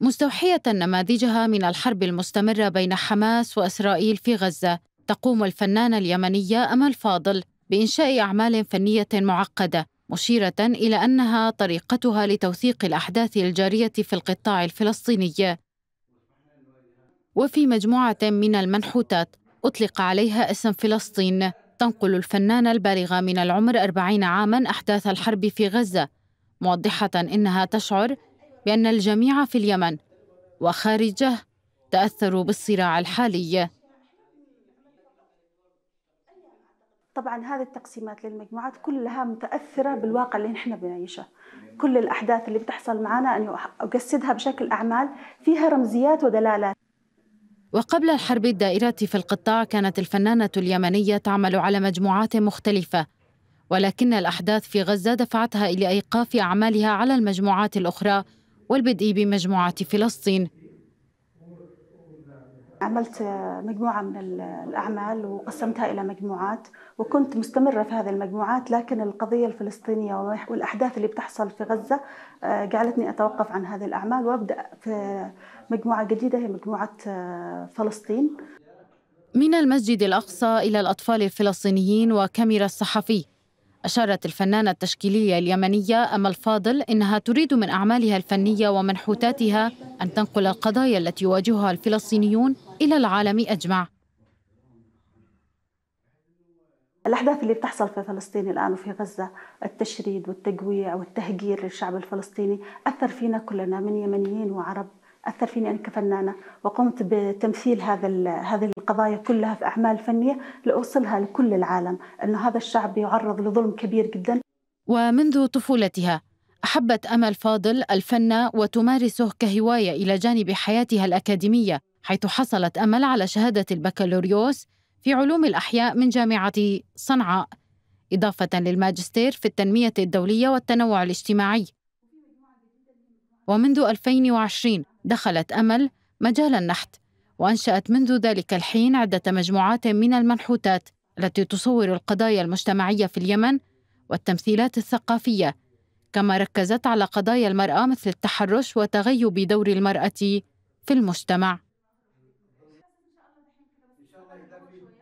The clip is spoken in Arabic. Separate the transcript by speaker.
Speaker 1: مستوحية نماذجها من الحرب المستمرة بين حماس وإسرائيل في غزة تقوم الفنانة اليمنية أمل فاضل بإنشاء أعمال فنية معقدة مشيرة إلى أنها طريقتها لتوثيق الأحداث الجارية في القطاع الفلسطيني وفي مجموعة من المنحوتات أطلق عليها اسم فلسطين تنقل الفنانة البالغة من العمر 40 عاماً أحداث الحرب في غزة موضحة إنها تشعر بأن الجميع في اليمن وخارجه تأثروا بالصراع الحالي
Speaker 2: طبعا هذه التقسيمات للمجموعات كلها متاثره بالواقع اللي نحن بنعيشه كل الاحداث اللي بتحصل معنا ان اجسدها بشكل اعمال فيها رمزيات ودلالات
Speaker 1: وقبل الحرب الدائرة في القطاع كانت الفنانة اليمنية تعمل على مجموعات مختلفة ولكن الأحداث في غزة دفعتها إلى إيقاف أعمالها على المجموعات الأخرى والبدء بمجموعة فلسطين
Speaker 2: عملت مجموعة من الأعمال وقسمتها إلى مجموعات وكنت مستمرة في هذه المجموعات لكن القضية الفلسطينية والأحداث اللي بتحصل في غزة جعلتني آه، أتوقف عن هذه الأعمال وأبدأ في مجموعة جديدة هي مجموعة آه، فلسطين
Speaker 1: من المسجد الأقصى إلى الأطفال الفلسطينيين وكاميرا الصحفي أشارت الفنانة التشكيلية اليمنية أمل فاضل إنها تريد من أعمالها الفنية ومنحوتاتها أن تنقل القضايا التي يواجهها الفلسطينيون إلى العالم أجمع
Speaker 2: الأحداث اللي بتحصل في فلسطين الآن وفي غزة التشريد والتقويع والتهجير للشعب الفلسطيني أثر فينا كلنا من يمنيين وعرب اثر فيني انا كفنانه وقمت بتمثيل هذا هذه القضايا كلها في اعمال فنيه لاوصلها لكل العالم انه هذا الشعب يعرض لظلم كبير
Speaker 1: جدا ومنذ طفولتها احبت امل فاضل الفن وتمارسه كهوايه الى جانب حياتها الاكاديميه حيث حصلت امل على شهاده البكالوريوس في علوم الاحياء من جامعه صنعاء اضافه للماجستير في التنميه الدوليه والتنوع الاجتماعي ومنذ 2020 دخلت أمل مجال النحت وأنشأت منذ ذلك الحين عدة مجموعات من المنحوتات التي تصور القضايا المجتمعية في اليمن والتمثيلات الثقافية كما ركزت على قضايا المرأة مثل التحرش وتغيب دور المرأة في المجتمع